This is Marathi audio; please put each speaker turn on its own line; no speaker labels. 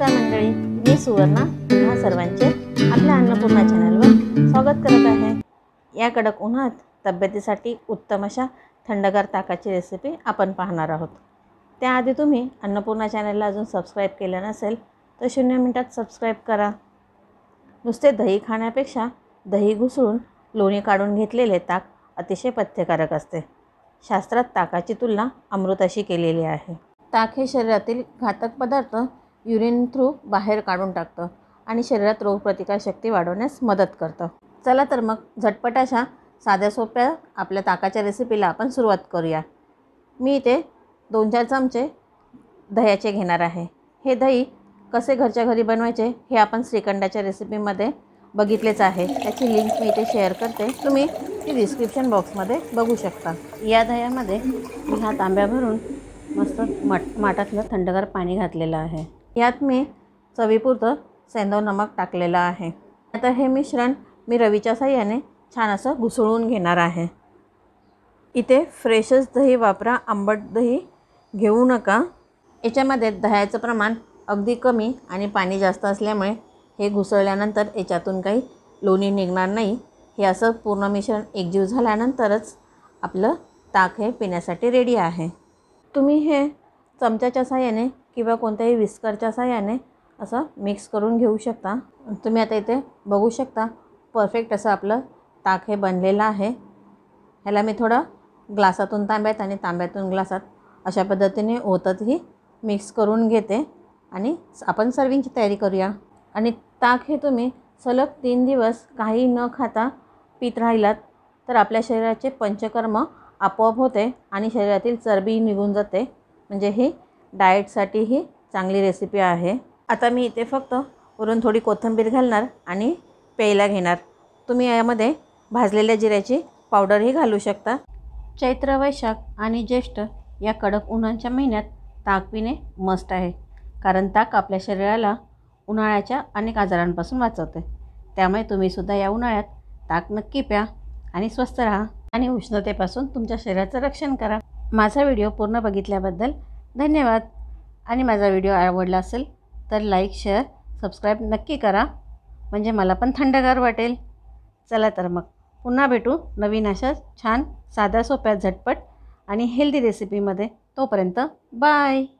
नमस्कार मंडळी मी सुवर्णा तुम्हा सर्वांचे आपल्या अन्नपूर्णा चॅनलवर स्वागत करत आहे या कडक उन्हात तब्येतीसाठी उत्तम अशा थंडगार ताकाची रेसिपी आपण पाहणार आहोत त्याआधी तुम्ही अन्नपूर्णा चॅनलला अजून सबस्क्राईब केलं नसेल तर शून्य मिनटात सबस्क्राईब करा नुसते दही खाण्यापेक्षा दही घुसळून लोणी काढून घेतलेले ताक अतिशय पथ्यकारक असते शास्त्रात ताकाची तुलना अमृताशी केलेली आहे ताक हे शरीरातील घातक पदार्थ युरिन थ्रू बाहेर काढून टाकतं आणि शरीरात रोगप्रतिकारशक्ती वाढवण्यास मदत करतं चला तर मग झटपट अशा साध्या सोप्या आपल्या ताकाच्या रेसिपीला आपण सुरुवात करूया मी इथे दोन चार चमचे दह्याचे घेणार आहे हे दही कसे घरच्या घरी बनवायचे हे आपण श्रीखंडाच्या रेसिपीमध्ये बघितलेच आहे त्याची लिंक मी इथे शेअर करते तुम्ही ती डिस्क्रिप्शन बॉक्समध्ये बघू शकता या दह्यामध्ये मी हा तांब्या भरून मस्त मट माटातलं थंडगार पाणी घातलेलं आहे यात मी चवीपुरतं सेंदव नमक टाकलेलं आहे आता हे मिश्रण मी रवीच्या साह्याने छान असं घुसळून घेणार आहे इथे फ्रेशच दही वापरा आंबट दही घेऊ नका याच्यामध्ये दह्याचं प्रमाण अगदी कमी आणि पाणी जास्त असल्यामुळे हे घुसळल्यानंतर याच्यातून काही लोणी निघणार नाही हे असं पूर्ण मिश्रण एकजीव झाल्यानंतरच आपलं ताक हे पिण्यासाठी रेडी आहे तुम्ही हे चमच्याच्या साह्याने किंवा कोणत्याही विस्करच्या साह्याने असं मिक्स करून घेऊ शकता तुम्ही आता इथे बघू शकता परफेक्ट असं आपलं ताक हे बनलेलं आहे ह्याला मी थोडं ग्लासातून तांब्यात आणि तांब्यातून ग्लासात अशा पद्धतीने ओततही मिक्स करून घेते आणि आपण सर्विंगची तयारी करूया आणि ताक हे तुम्ही सलग तीन दिवस काही न खाता पीत राहिलात तर आपल्या शरीराचे पंचकर्म आपोआप होते आणि शरीरातील चरबी निघून जाते म्हणजे ही डाएटसाठी ही चांगली रेसिपी आहे आता मी इथे फक्त उरून थोडी कोथिंबीर घालणार आणि प्यायला घेणार तुम्ही यामध्ये भाजलेल्या जिऱ्याची पावडरही घालू शकता चैत्र वैशाख आणि ज्येष्ठ या कडक उन्हाच्या महिन्यात ताक पिणे मस्त आहे कारण ताक आपल्या शरीराला उन्हाळ्याच्या अनेक आजारांपासून वाचवते त्यामुळे तुम्हीसुद्धा या उन्हाळ्यात ताक नक्की प्या आणि स्वस्थ राहा आणि उष्णतेपासून तुमच्या शरीराचं रक्षण करा माझा व्हिडिओ पूर्ण बघितल्याबद्दल धन्यवाद आणि माझा व्हिडिओ आवडला असेल तर लाईक शेअर सबस्क्राईब नक्की करा म्हणजे मला पण थंडगार वाटेल चला तर मग पुन्हा भेटू नवीन अशा छान साध्या सोप्या झटपट आणि हेल्दी रेसिपीमध्ये तोपर्यंत बाय